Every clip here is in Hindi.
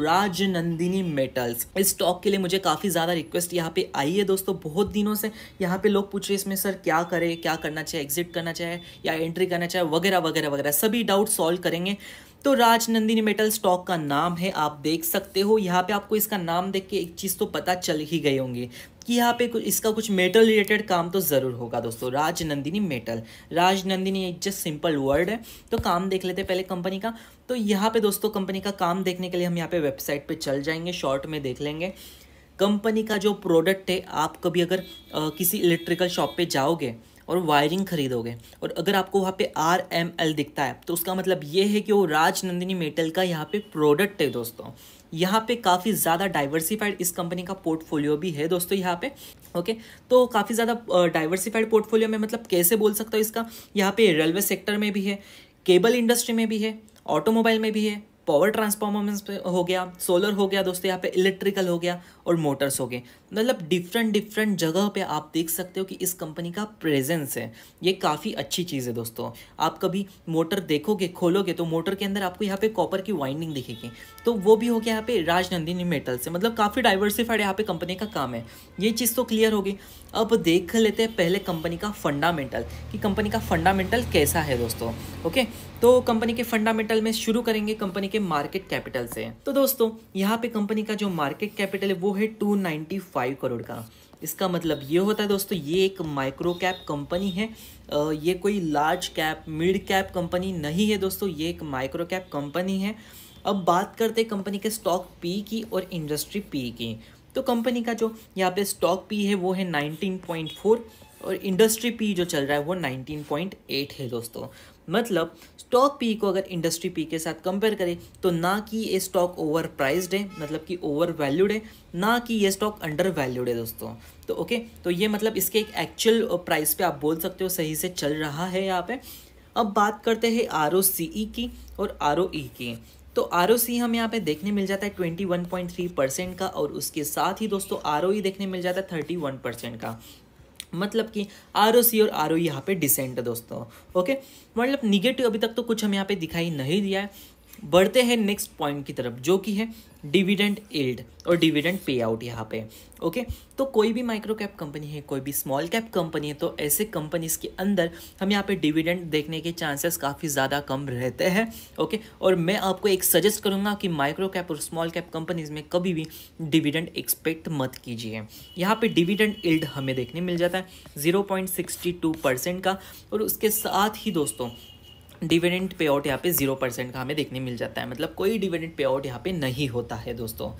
राजनंदिनी मेटल्स इस स्टॉक के लिए मुझे काफ़ी ज़्यादा रिक्वेस्ट यहाँ पे आई है दोस्तों बहुत दिनों से यहाँ पे लोग पूछ रहे इसमें सर क्या करें क्या करना चाहिए एग्जिट करना चाहिए या एंट्री करना चाहिए वगैरह वगैरह वगैरह सभी डाउट सॉल्व करेंगे तो राजनंदिनी मेटल स्टॉक का नाम है आप देख सकते हो यहाँ पे आपको इसका नाम देख के एक चीज़ तो पता चल ही गई होंगी कि यहाँ पे कुछ इसका कुछ मेटल रिलेटेड काम तो ज़रूर होगा दोस्तों राजनंदिनी मेटल राजनंदिनी एक जस्ट सिंपल वर्ड है तो काम देख लेते पहले कंपनी का तो यहाँ पे दोस्तों कंपनी का काम देखने के लिए हम यहाँ पे वेबसाइट पे चल जाएंगे शॉर्ट में देख लेंगे कंपनी का जो प्रोडक्ट है आप कभी अगर आ, किसी इलेक्ट्रिकल शॉप पे जाओगे और वायरिंग खरीदोगे और अगर आपको वहाँ पे आर एम एल दिखता है तो उसका मतलब ये है कि वो राजनंदिनी मेटल का यहाँ पे प्रोडक्ट है दोस्तों यहाँ पे काफ़ी ज़्यादा डाइवर्सिफाइड इस कंपनी का पोर्टफोलियो भी है दोस्तों यहाँ पे ओके तो काफ़ी ज़्यादा डाइवर्सिफाइड पोर्टफोलियो में मतलब कैसे बोल सकता हूँ इसका यहाँ पे रेलवे सेक्टर में भी है केबल इंडस्ट्री में भी है ऑटोमोबाइल में भी है पावर ट्रांसफॉर्मर्स पे हो गया सोलर हो गया दोस्तों यहाँ पे इलेक्ट्रिकल हो गया और मोटर्स हो गए मतलब डिफरेंट डिफरेंट जगह पे आप देख सकते हो कि इस कंपनी का प्रेजेंस है ये काफ़ी अच्छी चीज़ है दोस्तों आप कभी मोटर देखोगे खोलोगे तो मोटर के अंदर आपको यहाँ पे कॉपर की वाइंडिंग दिखेगी तो वो भी हो गया यहाँ पे राजनंदिनी मेटल से मतलब काफ़ी डाइवर्सिफाइड यहाँ पे कंपनी का काम है ये चीज़ तो क्लियर होगी अब देख लेते हैं पहले कंपनी का फंडामेंटल कि कंपनी का फंडामेंटल कैसा है दोस्तों ओके तो कंपनी के फंडामेंटल में शुरू करेंगे कंपनी के मार्केट कैपिटल से तो दोस्तों यहाँ पे कंपनी का जो मार्केट कैपिटल है वो है 295 करोड़ का इसका मतलब ये होता है दोस्तों ये एक माइक्रो कैप कंपनी है ये कोई large cap mid cap company नहीं है दोस्तों ये एक माइक्रो कैप कंपनी है अब बात करते हैं कंपनी के स्टॉक पी की और इंडस्ट्री पी की तो कंपनी का जो यहाँ पे स्टॉक पी है वो है 19.4 और इंडस्ट्री पी जो चल रहा है वो 19.8 है दोस्तों मतलब स्टॉक पी को अगर इंडस्ट्री पी के साथ कंपेयर करें तो ना कि ये स्टॉक ओवर प्राइज्ड है मतलब कि ओवर वैल्यूड है ना कि ये स्टॉक अंडर वैल्यूड है दोस्तों तो ओके तो ये मतलब इसके एक एक्चुअल प्राइस पे आप बोल सकते हो सही से चल रहा है यहाँ पे अब बात करते हैं आर e की और आर e की तो आर हमें यहाँ पे देखने मिल जाता है ट्वेंटी परसेंट का और उसके साथ ही दोस्तों आर e देखने मिल जाता है थर्टी परसेंट का मतलब कि आर ओ सी और आर ओ e यहाँ पे डिसेंट है दोस्तों ओके मतलब निगेटिव अभी तक तो कुछ हम यहाँ पे दिखाई नहीं दिया है बढ़ते हैं नेक्स्ट पॉइंट की तरफ जो कि है डिविडेंड एल्ड और डिविडेंड पे आउट यहाँ पे ओके तो कोई भी माइक्रो कैप कंपनी है कोई भी स्मॉल कैप कंपनी है तो ऐसे कंपनीज के अंदर हम यहाँ पे डिविडेंड देखने के चांसेस काफ़ी ज़्यादा कम रहते हैं ओके और मैं आपको एक सजेस्ट करूँगा कि माइक्रो कैप और स्मॉल कैप कंपनीज में कभी भी डिविडेंड एक्सपेक्ट मत कीजिए यहाँ पर डिविडेंड एल्ड हमें देखने मिल जाता है ज़ीरो का और उसके साथ ही दोस्तों डिविडेंट पे आउट यहाँ पे जीरो परसेंट का हमें देखने मिल जाता है मतलब कोई डिविडेंट पे आउट यहाँ पे नहीं होता है दोस्तों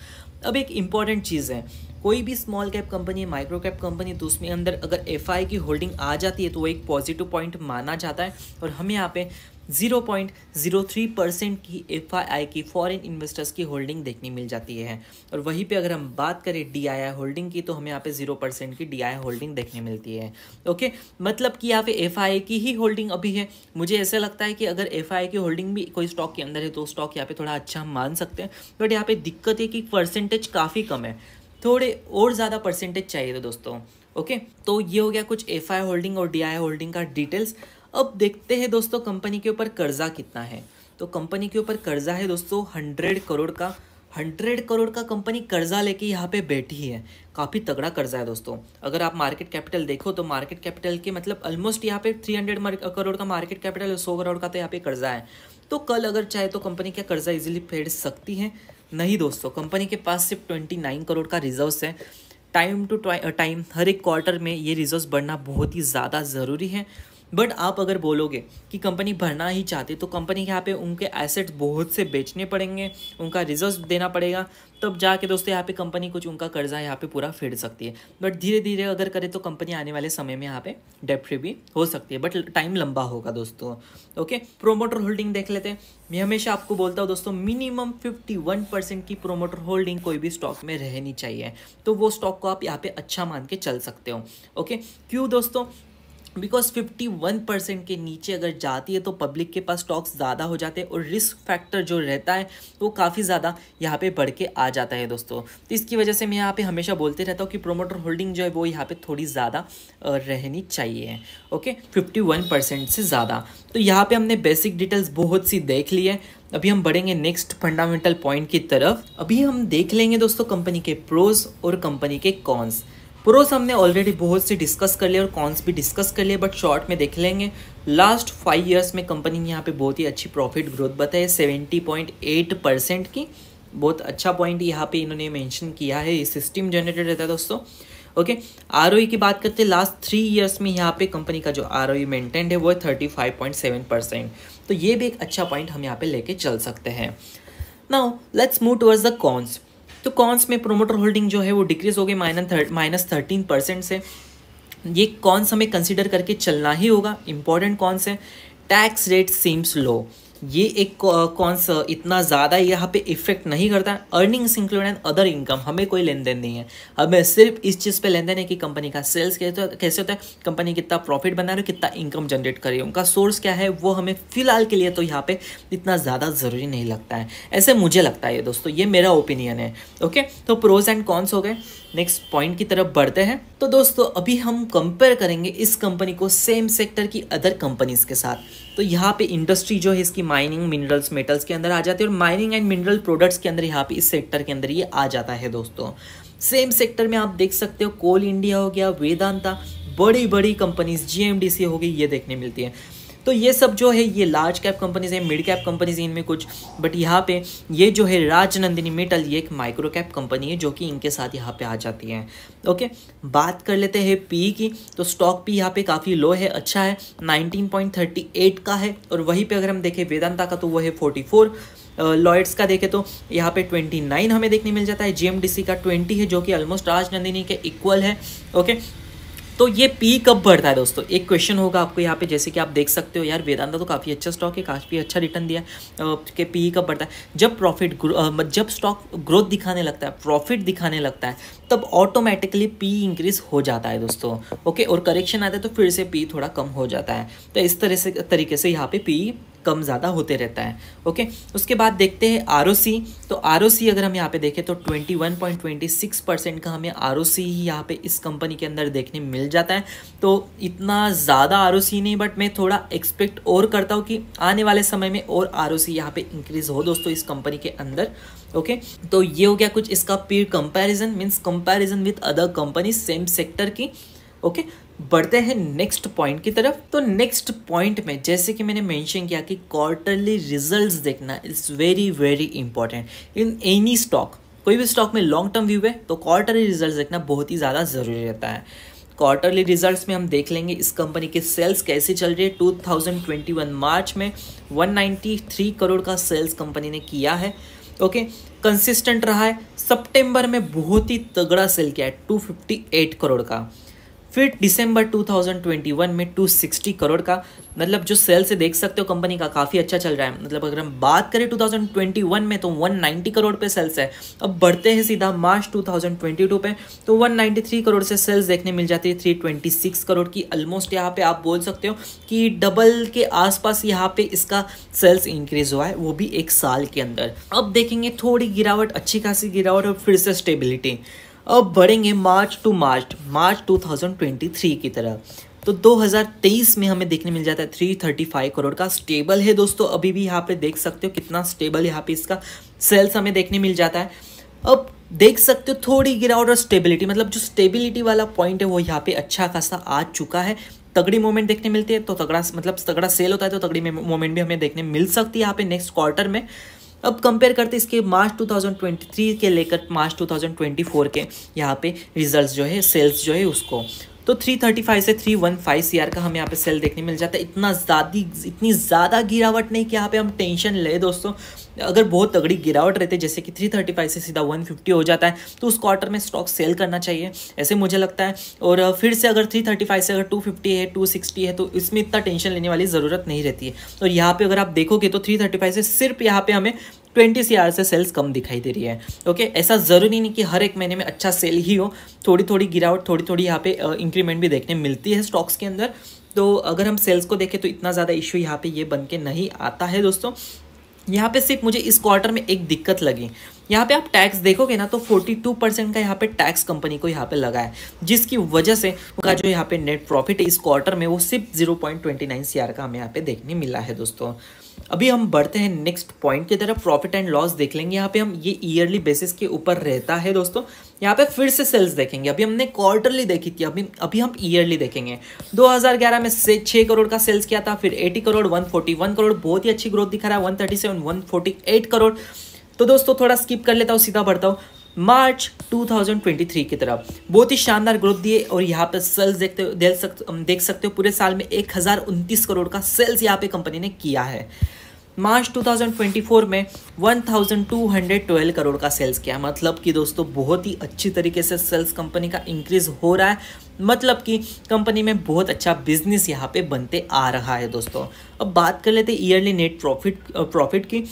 अब एक इंपॉर्टेंट चीज़ है कोई भी small cap company micro cap company तो उसमें अंदर अगर एफ की होल्डिंग आ जाती है तो वो एक पॉजिटिव पॉइंट माना जाता है और हम यहाँ पे 0.03 परसेंट की एफ की फॉरेन इन्वेस्टर्स की होल्डिंग देखने मिल जाती है और वहीं पे अगर हम बात करें डी होल्डिंग की तो हमें यहाँ पे 0 परसेंट की डी होल्डिंग देखने मिलती है ओके मतलब कि यहाँ पे एफ की ही होल्डिंग अभी है मुझे ऐसा लगता है कि अगर एफ की होल्डिंग भी कोई स्टॉक के अंदर है तो स्टॉक यहाँ पे थोड़ा अच्छा हम मान सकते हैं बट यहाँ पे दिक्कत है कि परसेंटेज काफ़ी कम है थोड़े और ज़्यादा परसेंटेज चाहिए थे दोस्तों ओके तो ये हो गया कुछ एफ होल्डिंग और डी होल्डिंग का डिटेल्स अब देखते हैं दोस्तों कंपनी के ऊपर कर्जा कितना है तो कंपनी के ऊपर कर्जा है दोस्तों हंड्रेड करोड़ का हंड्रेड करोड़ का कंपनी कर्जा लेके यहाँ पे बैठी है काफ़ी तगड़ा कर्जा है दोस्तों अगर आप मार्केट कैपिटल देखो तो मार्केट कैपिटल के मतलब ऑलमोस्ट यहाँ पे थ्री हंड्रेड करोड़ का मार्केट कैपिटल सौ करोड़ का तो यहाँ पे कर्जा है तो कल अगर चाहे तो कंपनी क्या कर्जा इजीली फेर सकती है नहीं दोस्तों कंपनी के पास सिर्फ ट्वेंटी नाइन करोड़ का रिजर्व है टाइम टू टाइम हर एक क्वार्टर में ये रिजर्व बढ़ना बहुत ही ज़्यादा ज़रूरी है बट आप अगर बोलोगे कि कंपनी भरना ही चाहती तो कंपनी के यहाँ पे उनके एसेट्स बहुत से बेचने पड़ेंगे उनका रिजर्व देना पड़ेगा तब जाके दोस्तों यहाँ पे कंपनी कुछ उनका कर्जा यहाँ पे पूरा फेड सकती है बट धीरे धीरे अगर करे तो कंपनी आने वाले समय में यहाँ पे डेट भी हो सकती है बट टाइम लंबा होगा दोस्तों ओके प्रोमोटर होल्डिंग देख लेते हैं मैं हमेशा आपको बोलता हूँ दोस्तों मिनिमम वन परसेंट की प्रोमोटर होल्डिंग कोई भी स्टॉक में रहनी चाहिए तो वो स्टॉक को आप यहाँ पे अच्छा मान के चल सकते हो ओके क्यों दोस्तों बिकॉज 51 परसेंट के नीचे अगर जाती है तो पब्लिक के पास स्टॉक्स ज़्यादा हो जाते हैं और रिस्क फैक्टर जो रहता है वो काफ़ी ज़्यादा यहाँ पे बढ़ के आ जाता है दोस्तों तो इसकी वजह से मैं यहाँ पे हमेशा बोलते रहता हूँ कि प्रोमोटर होल्डिंग जो है वो यहाँ पे थोड़ी ज़्यादा रहनी चाहिए ओके वन परसेंट से ज़्यादा तो यहाँ पर हमने बेसिक डिटेल्स बहुत सी देख ली है अभी हम बढ़ेंगे नेक्स्ट फंडामेंटल पॉइंट की तरफ अभी हम देख लेंगे दोस्तों कंपनी के प्रोज और कंपनी के कॉन्स प्रोस हमने ऑलरेडी बहुत से डिस्कस कर लिए और कॉन्स भी डिस्कस कर लिए बट शॉर्ट में देख लेंगे लास्ट फाइव ईयर्स में कंपनी ने यहाँ पे बहुत ही अच्छी प्रॉफिट ग्रोथ बताई सेवेंटी पॉइंट एट परसेंट की बहुत अच्छा पॉइंट यहाँ पे इन्होंने मेंशन किया है ये सिस्टम जनरेटेड रहता है दोस्तों ओके आर e की बात करते हैं लास्ट थ्री ईयर्स में यहाँ पे कंपनी का जो आर ओ e है वो है thirty five point seven percent तो ये भी एक अच्छा पॉइंट हम यहाँ पे लेके चल सकते हैं now let's move towards the cons तो कॉन्स में प्रोमोटर होल्डिंग जो है वो डिक्रीज हो गई माइनस माइनस थर्टीन परसेंट से ये कॉन्स हमें कंसिडर करके चलना ही होगा इंपॉर्टेंट कॉन्स है टैक्स रेट सीम्स लो ये एक कौन सा इतना ज़्यादा यहाँ पे इफेक्ट नहीं करता earnings include and other income हमें कोई लेन देन नहीं है हमें सिर्फ इस चीज़ पे लेन देन है कि कंपनी का सेल्स कैसे कैसे होता है कंपनी कितना प्रॉफिट बना रही है कितना इनकम जनरेट कर रही है उनका सोर्स क्या है वो हमें फिलहाल के लिए तो यहाँ पे इतना ज़्यादा ज़रूरी नहीं लगता है ऐसे मुझे लगता है ये दोस्तों ये मेरा ओपिनियन है ओके तो प्रोज एंड कॉन्स हो गए नेक्स्ट पॉइंट की तरफ बढ़ते हैं तो दोस्तों अभी हम कंपेयर करेंगे इस कंपनी को सेम सेक्टर की अदर कंपनीज़ के साथ तो यहाँ पे इंडस्ट्री जो है इसकी माइनिंग मिनरल्स मेटल्स के अंदर आ जाती है और माइनिंग एंड मिनरल प्रोडक्ट्स के अंदर यहाँ पे इस सेक्टर के अंदर ये आ जाता है दोस्तों सेम सेक्टर में आप देख सकते हो कोल इंडिया हो गया वेदांता बड़ी बड़ी कंपनीज जी हो गई ये देखने मिलती है तो ये सब जो है ये लार्ज कैप कंपनीज है मिड कैप कंपनीज है इनमें कुछ बट यहाँ पे ये जो है राजनंदिनी मेटल ये एक माइक्रो कैप कंपनी है जो कि इनके साथ यहाँ पे आ जाती है ओके बात कर लेते हैं पी की तो स्टॉक पी यहाँ पे काफ़ी लो है अच्छा है 19.38 का है और वहीं पे अगर हम देखें वेदांता का तो वो है फोर्टी लॉयड्स uh, का देखें तो यहाँ पे 29 हमें देखने मिल जाता है जीएमडीसी का 20 है जो कि ऑलमोस्ट राजनंदिनी के इक्वल है ओके तो ये पी कब बढ़ता है दोस्तों एक क्वेश्चन होगा आपको यहाँ पे जैसे कि आप देख सकते हो यार वेदांता तो काफ़ी अच्छा स्टॉक है काफ़ी अच्छा रिटर्न दिया के पी कब बढ़ता है जब प्रॉफिट जब स्टॉक ग्रोथ दिखाने लगता है प्रॉफिट दिखाने लगता है तब ऑटोमेटिकली पी इंक्रीज हो जाता है दोस्तों ओके और करेक्शन आता है तो फिर से पी थोड़ा कम हो जाता है तो इस तरह से तरीके से यहाँ पे पी कम ज़्यादा होते रहता है ओके उसके बाद देखते हैं आर तो आर अगर हम यहाँ पे देखें तो 21.26 परसेंट का हमें आर ही यहाँ पे इस कंपनी के अंदर देखने मिल जाता है तो इतना ज़्यादा आर नहीं बट मैं थोड़ा एक्सपेक्ट और करता हूँ कि आने वाले समय में और आर ओ सी यहाँ पे इंक्रीज़ हो दोस्तों इस कंपनी के अंदर ओके तो ये हो गया कुछ इसका peer comparison means comparison with other company same sector की ओके बढ़ते हैं नेक्स्ट पॉइंट की तरफ तो नेक्स्ट पॉइंट में जैसे कि मैंने मेंशन किया कि क्वार्टरली रिजल्ट्स देखना is very very important in any stock कोई भी स्टॉक में लॉन्ग टर्म व्यू है तो क्वार्टरली रिजल्ट देखना बहुत ही ज़्यादा ज़रूरी रहता है क्वार्टरली रिजल्ट्स में हम देख लेंगे इस कंपनी के सेल्स कैसे चल रही है 2021 मार्च में 193 करोड़ का सेल्स कंपनी ने किया है ओके कंसिस्टेंट रहा है सितंबर में बहुत ही तगड़ा सेल किया है 258 करोड़ का फिर दिसंबर 2021 में 260 करोड़ का मतलब जो सेल से देख सकते हो कंपनी का काफ़ी अच्छा चल रहा है मतलब अगर हम बात करें 2021 में तो 190 करोड़ पे सेल्स है अब बढ़ते हैं सीधा मार्च 2022 पे तो 193 करोड़ से सेल्स देखने मिल जाती है 326 करोड़ की ऑलमोस्ट यहाँ पे आप बोल सकते हो कि डबल के आसपास यहाँ पे इसका सेल्स इंक्रीज हुआ है वो भी एक साल के अंदर अब देखेंगे थोड़ी गिरावट अच्छी खासी गिरावट और फिर से स्टेबिलिटी अब बढ़ेंगे मार्च टू मार्च मार्च 2023 की तरह तो 2023 में हमें देखने मिल जाता है 335 करोड़ का स्टेबल है दोस्तों अभी भी यहाँ पे देख सकते हो कितना स्टेबल यहाँ पे इसका सेल्स हमें देखने मिल जाता है अब देख सकते हो थोड़ी गिरावट और स्टेबिलिटी मतलब जो स्टेबिलिटी वाला पॉइंट है वो यहाँ पे अच्छा खासा आ चुका है तगड़ी मोमेंट देखने मिलती है तो तगड़ा मतलब तगड़ा सेल होता है तो तगड़ी मोमेंट भी हमें देखने मिल सकती है यहाँ पे नेक्स्ट क्वार्टर में अब कंपेयर करते इसके मार्च 2023 के लेकर मार्च 2024 के यहाँ पे रिजल्ट्स जो है सेल्स जो है उसको तो 335 से 315 सीआर का हमें यहाँ पे सेल देखने मिल जाता है इतना ज़्यादा इतनी ज़्यादा गिरावट नहीं कि यहाँ पे हम टेंशन ले दोस्तों अगर बहुत तगड़ी गिरावट रहती है जैसे कि 335 से सीधा 150 हो जाता है तो उस क्वार्टर में स्टॉक सेल करना चाहिए ऐसे मुझे लगता है और फिर से अगर 335 से अगर 250 है 260 है तो इसमें इतना टेंशन लेने वाली ज़रूरत नहीं रहती है और यहाँ पर अगर आप देखोगे तो थ्री से सिर्फ यहाँ पर हमें ट्वेंटी सी आर से सेल्स कम दिखाई दे रही है ओके ऐसा ज़रूरी नहीं कि हर एक महीने में अच्छा सेल ही हो थोड़ी थोड़ी गिरावट थोड़ी थोड़ी यहाँ पे इंक्रीमेंट भी देखने मिलती है स्टॉक्स के अंदर तो अगर हम सेल्स को देखें तो इतना ज़्यादा इश्यू यहाँ पे ये बन के नहीं आता है दोस्तों यहाँ पे सिर्फ मुझे इस क्वार्टर में एक दिक्कत लगी यहाँ पे आप टैक्स देखोगे ना तो 42 परसेंट का यहाँ पे टैक्स कंपनी को यहाँ पे लगा है जिसकी वजह से उनका जो यहाँ पे नेट प्रॉफिट इस क्वार्टर में वो सिर्फ 0.29 पॉइंट का हमें यहाँ पे देखने मिला है दोस्तों अभी हम बढ़ते हैं नेक्स्ट पॉइंट की तरफ प्रॉफिट एंड लॉस देख लेंगे यहाँ पे हम ये ईयरली बेसिस के ऊपर रहता है दोस्तों यहाँ पे फिर से सेल्स देखेंगे अभी हमने क्वार्टरली देखी थी अभी अभी हम ईयरली देखेंगे 2011 में से छः करोड़ का सेल्स किया था फिर 80 करोड़ 141 करोड़ बहुत ही अच्छी ग्रोथ दिखा रहा है वन थर्टी करोड़ तो दोस्तों थोड़ा स्किप कर लेता हूँ सीधा बढ़ता हूँ मार्च 2023 की तरफ बहुत ही शानदार ग्रोथ दिए और यहाँ पर सेल्स देखते हो देख सकते देख सकते हो पूरे साल में एक करोड़ का सेल्स यहाँ पे कंपनी ने किया है मार्च 2024 में 1212 करोड़ का सेल्स किया मतलब कि दोस्तों बहुत ही अच्छी तरीके से सेल्स कंपनी का इंक्रीज हो रहा है मतलब कि कंपनी में बहुत अच्छा बिजनेस यहाँ पे बनते आ रहा है दोस्तों अब बात कर लेते ईयरली नेट प्रॉफिट प्रॉफिट की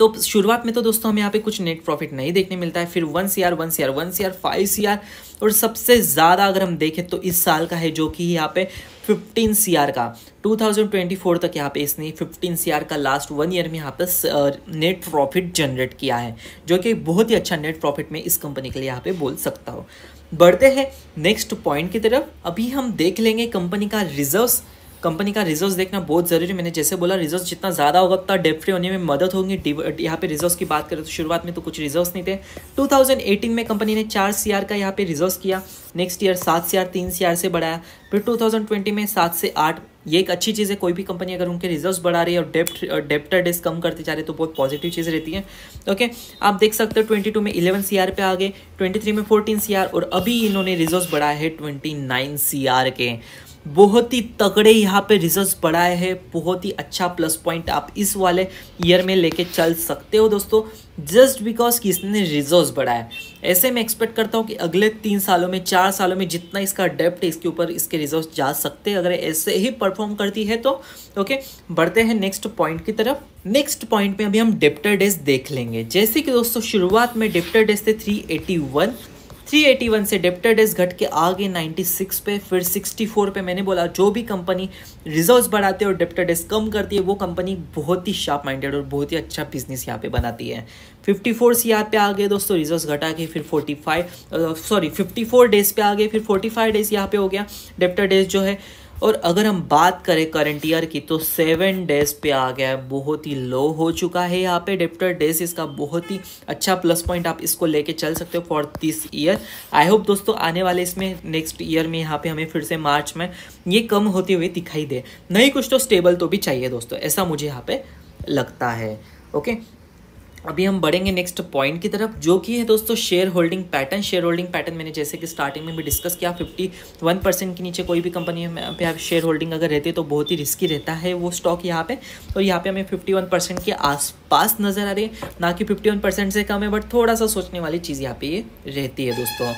तो शुरुआत में तो दोस्तों हमें यहाँ पे कुछ नेट प्रॉफिट नहीं देखने मिलता है फिर one C R one C R one C R five C R और सबसे ज़्यादा अगर हम देखें तो इस साल का है जो कि यहाँ पे 15 सी का 2024 तक यहाँ पे इसने 15 सी का लास्ट वन ईयर में यहाँ पे नेट प्रॉफिट जनरेट किया है जो कि बहुत ही अच्छा नेट प्रॉफिट में इस कंपनी के लिए यहाँ पे बोल सकता हूँ बढ़ते हैं नेक्स्ट पॉइंट की तरफ अभी हम देख लेंगे कंपनी का रिजर्व्स कंपनी का रिजर्व देखना बहुत ज़रूरी मैंने जैसे बोला रिजल्ट जितना ज़्यादा होगा उतना डेप फ्री होने में मदद होगी यहाँ पे रिजर्व की बात करें तो शुरुआत में तो कुछ रिजोर्स नहीं थे 2018 में कंपनी ने चार सी का यहाँ पे रिजर्व किया नेक्स्ट ईयर सात सी आर तीन सी से बढ़ाया फिर 2020 में सात से आठ ये एक अच्छी चीज़ है कोई भी कंपनी अगर उनके रिजर्व्स बढ़ा रही है और डेप्ट डेप्टर डेस्क कम करते जा रहे तो बहुत पॉजिटिव चीज़ रहती है ओके आप देख सकते हो 22 में 11 आर पे आ गए 23 में 14 आर और अभी इन्होंने रिजर्व्स बढ़ाया है 29 आर के बहुत ही तगड़े यहाँ पे रिजल्ट्स बढ़ाए हैं बहुत ही अच्छा प्लस पॉइंट आप इस वाले ईयर में लेके चल सकते हो दोस्तों जस्ट बिकॉज कि इसने रिजर्व बढ़ाया ऐसे मैं एक्सपेक्ट करता हूँ कि अगले तीन सालों में चार सालों में जितना इसका डेप्ट इसके ऊपर इसके रिजर्व जा सकते हैं अगर ऐसे ही परफॉर्म करती है तो ओके बढ़ते हैं नेक्स्ट पॉइंट की तरफ नेक्स्ट पॉइंट में अभी हम डेप्टर डेज देख लेंगे जैसे कि दोस्तों शुरुआत में डेप्टर डेज थे थ्री एटी वन 381 से डेप्टर डेज घट के आगे 96 पे फिर 64 पे मैंने बोला जो भी कंपनी रिजर्व्स बढ़ाती है और डेप्टर डेज कम करती है वो कंपनी बहुत ही शार्प माइंडेड और बहुत ही अच्छा बिजनेस यहाँ पे बनाती है 54 से यहाँ पे आ गए दोस्तों रिजर्व्स घटा के फिर 45 सॉरी 54 डेज पे आ गए फिर 45 डेज यहाँ पे हो गया डेप्टर डेज जो है और अगर हम बात करें करंट ईयर की तो सेवन डेज पे आ गया है बहुत ही लो हो चुका है यहाँ पे डेप्टर डेज इसका बहुत ही अच्छा प्लस पॉइंट आप इसको लेके चल सकते हो for this year I hope दोस्तों आने वाले इसमें नेक्स्ट ईयर में यहाँ पे हमें फिर से मार्च में ये कम होते हुए दिखाई दे नहीं कुछ तो स्टेबल तो भी चाहिए दोस्तों ऐसा मुझे यहाँ पे लगता है ओके अभी हम बढ़ेंगे नेक्स्ट पॉइंट की तरफ जो कि है दोस्तों share holding pattern share holding pattern मैंने जैसे कि स्टार्टिंग में भी डिस्कस किया फिफ्टी वन परसेंट के नीचे कोई भी कंपनी में पे आप शेयर होल्डिंग अगर रहती है तो बहुत ही रिस्की रहता है वो स्टॉक यहाँ पे तो यहाँ पे हमें फिफ्टी वन परसेंट के आसपास नज़र आ रही है ना कि फिफ्टी वन परसेंट से कम है बट थोड़ा सा सोचने वाली चीज़ यहाँ पे ये रहती है दोस्तों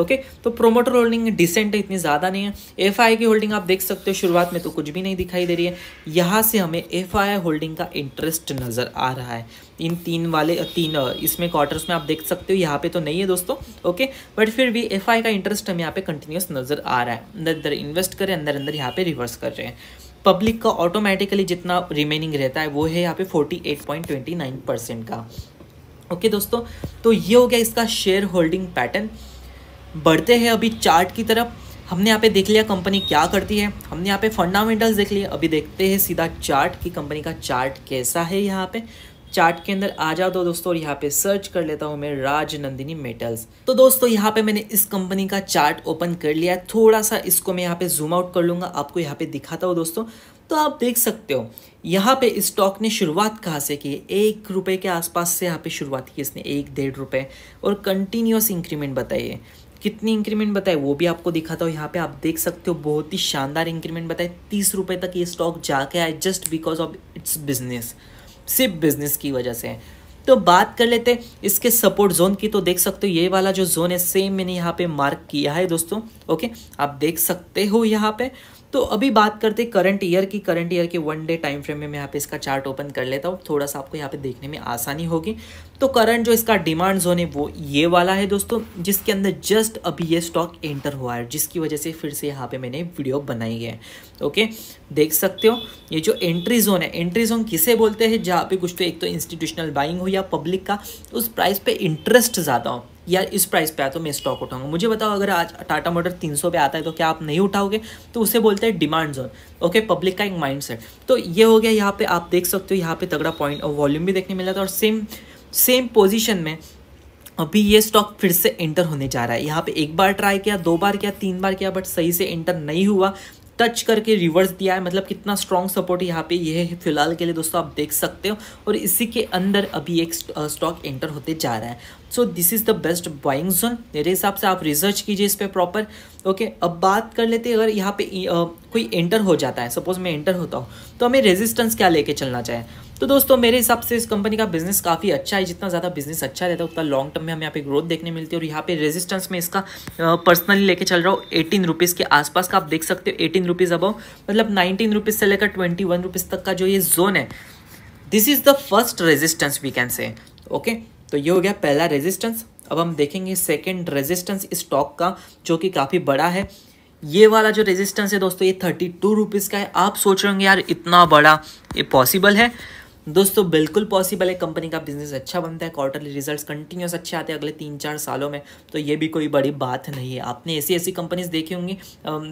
ओके तो प्रोमोटर होल्डिंग डिसेंट है इतनी ज़्यादा नहीं है एफ की होल्डिंग आप देख सकते हो शुरुआत में तो कुछ भी नहीं दिखाई दे रही है यहाँ से हमें एफ होल्डिंग का इंटरेस्ट नज़र आ रहा है इन तीन वाले तीन इसमें क्वार्टर्स में आप देख सकते हो यहाँ पे तो नहीं है दोस्तों ओके बट फिर भी एफ का इंटरेस्ट हमें यहाँ पे कंटिन्यूस नज़र आ रहा है अंदर अंदर इन्वेस्ट करें अंदर अंदर यहाँ पे रिवर्स कर रहे हैं पब्लिक का ऑटोमेटिकली जितना रिमेनिंग रहता है वो है यहाँ पे नाइन परसेंट का ओके okay, दोस्तों तो ये हो गया इसका शेयर होल्डिंग पैटर्न बढ़ते हैं अभी चार्ट की तरफ हमने यहाँ पे देख लिया कंपनी क्या करती है हमने यहाँ पे फंडामेंटल्स देख लिए अभी देखते हैं सीधा चार्ट की कंपनी का चार्ट कैसा है यहाँ पे चार्ट के अंदर आ जाओ दो दोस्तों और यहाँ पे सर्च कर लेता हूँ मैं राजनंदिनी मेटल्स तो दोस्तों यहाँ पे मैंने इस कंपनी का चार्ट ओपन कर लिया है थोड़ा सा इसको मैं यहाँ पे जूम आउट कर लूँगा आपको यहाँ पे दिखाता हूँ दोस्तों तो आप देख सकते हो यहाँ पे स्टॉक ने शुरुआत कहाँ से की एक रुपये के आसपास से यहाँ पे शुरुआत की इसने एक डेढ़ रुपये और कंटिन्यूस इंक्रीमेंट बताइए कितनी इंक्रीमेंट बताए वो भी आपको दिखाता हूँ यहाँ पे आप देख सकते हो बहुत ही शानदार इंक्रीमेंट बताए तीस रुपये तक ये स्टॉक जाके आए just because of its business सिर्फ बिजनेस की वजह से तो बात कर लेते इसके सपोर्ट जोन की तो देख सकते हो ये वाला जो जोन है सेम मैंने यहाँ पे मार्क किया है दोस्तों ओके आप देख सकते हो यहाँ पे तो अभी बात करते करंट ईयर की करंट ईयर के वन डे टाइम फ्रेम में मैं यहाँ पे इसका चार्ट ओपन कर लेता हूँ थोड़ा सा आपको यहाँ पे देखने में आसानी होगी तो करंट जो इसका डिमांड जोन है वो ये वाला है दोस्तों जिसके अंदर जस्ट अभी ये स्टॉक एंटर हुआ है जिसकी वजह से फिर से यहाँ पे मैंने वीडियो बनाई है ओके देख सकते हो ये जो एंट्री जोन है एंट्री जोन किसे बोलते हैं जहाँ पे कुछ तो एक तो इंस्टीट्यूशनल बाइंग हो या पब्लिक का उस प्राइस पे इंटरेस्ट ज़्यादा हो या इस प्राइस पे आया तो मैं स्टॉक उठाऊंगा मुझे बताओ अगर आज टाटा मोटर 300 पे आता है तो क्या आप नहीं उठाओगे तो उसे बोलते हैं डिमांड जोन ओके पब्लिक का एक माइंड सेट तो ये हो गया यहाँ पे आप देख सकते हो यहाँ पे तगड़ा पॉइंट और वॉल्यूम भी देखने मिला था और सेम सेम पोजिशन में अभी ये स्टॉक फिर से एंटर होने जा रहा है यहाँ पे एक बार ट्राई किया दो बार किया तीन बार किया बट सही से एंटर नहीं हुआ टच करके रिवर्स दिया है मतलब कितना स्ट्रॉन्ग सपोर्ट यहाँ पे ये है फिलहाल के लिए दोस्तों आप देख सकते हो और इसी के अंदर अभी एक स्टॉक एंटर होते जा रहा है so this is the best buying zone मेरे हिसाब से आप रिसर्च कीजिए इस पर प्रॉपर ओके अब बात कर लेते हैं अगर यहाँ पे आ, कोई एंटर हो जाता है सपोज मैं एंटर होता हूँ तो हमें रेजिस्टेंस क्या लेके चलना चाहिए तो दोस्तों मेरे हिसाब से इस कंपनी का बिजनेस काफ़ी अच्छा है जितना ज़्यादा बिजनेस अच्छा रहता है उतना लॉन्ग टर्म में हमें यहाँ पे ग्रोथ देखने मिलती है और यहाँ पे रेजिस्टेंस में इसका पर्सनली लेके चल रहा हूँ एटीन रुपीज़ के आसपास का आप देख सकते हो एटीन रुपीज़ अबव मतलब नाइनटीन रुपीज़ से लेकर ट्वेंटी वन रुपीज़ तक का जो ये जोन है this is the first resistance we can say okay तो ये हो गया पहला रेजिस्टेंस अब हम देखेंगे सेकेंड रेजिस्टेंस स्टॉक का जो कि काफ़ी बड़ा है ये वाला जो रेजिस्टेंस है दोस्तों ये थर्टी टू रुपीज़ का है आप सोच रहे होंगे यार इतना बड़ा ये पॉसिबल है दोस्तों बिल्कुल पॉसिबल है कंपनी का बिजनेस अच्छा बनता है क्वार्टरली रिजल्ट्स कंटिन्यूस अच्छे आते हैं अगले तीन चार सालों में तो ये भी कोई बड़ी बात नहीं है आपने ऐसी ऐसी कंपनीज देखी होंगी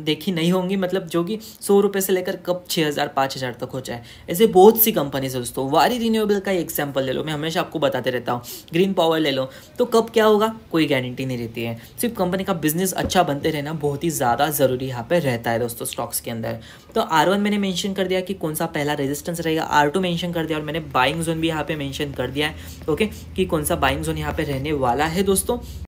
देखी नहीं होंगी मतलब जो कि सौ रुपये से लेकर कब छः हज़ार पाँच हज़ार तक हो जाए ऐसे बहुत सी कंपनीज है दोस्तों वारी रिन्यूएबल का एग्जाम्पल ले लो मैं हमेशा आपको बताते रहता हूँ ग्रीन पावर ले लो तो कब क्या होगा कोई गारंटी नहीं रहती है सिर्फ कंपनी का बिजनेस अच्छा बनते रहना बहुत ही ज़्यादा ज़रूरी यहाँ पर रहता है दोस्तों स्टॉक्स के अंदर तो आर मैंने मैंशन कर दिया कि कौन सा पहला रेजिस्टेंस रहेगा आर टू मैंशन कर दिया मैंने बाइंग जोन भी यहाँ पे मेंशन कर दिया है ओके कि कौन सा बाइंग जोन यहाँ पे रहने वाला है दोस्तों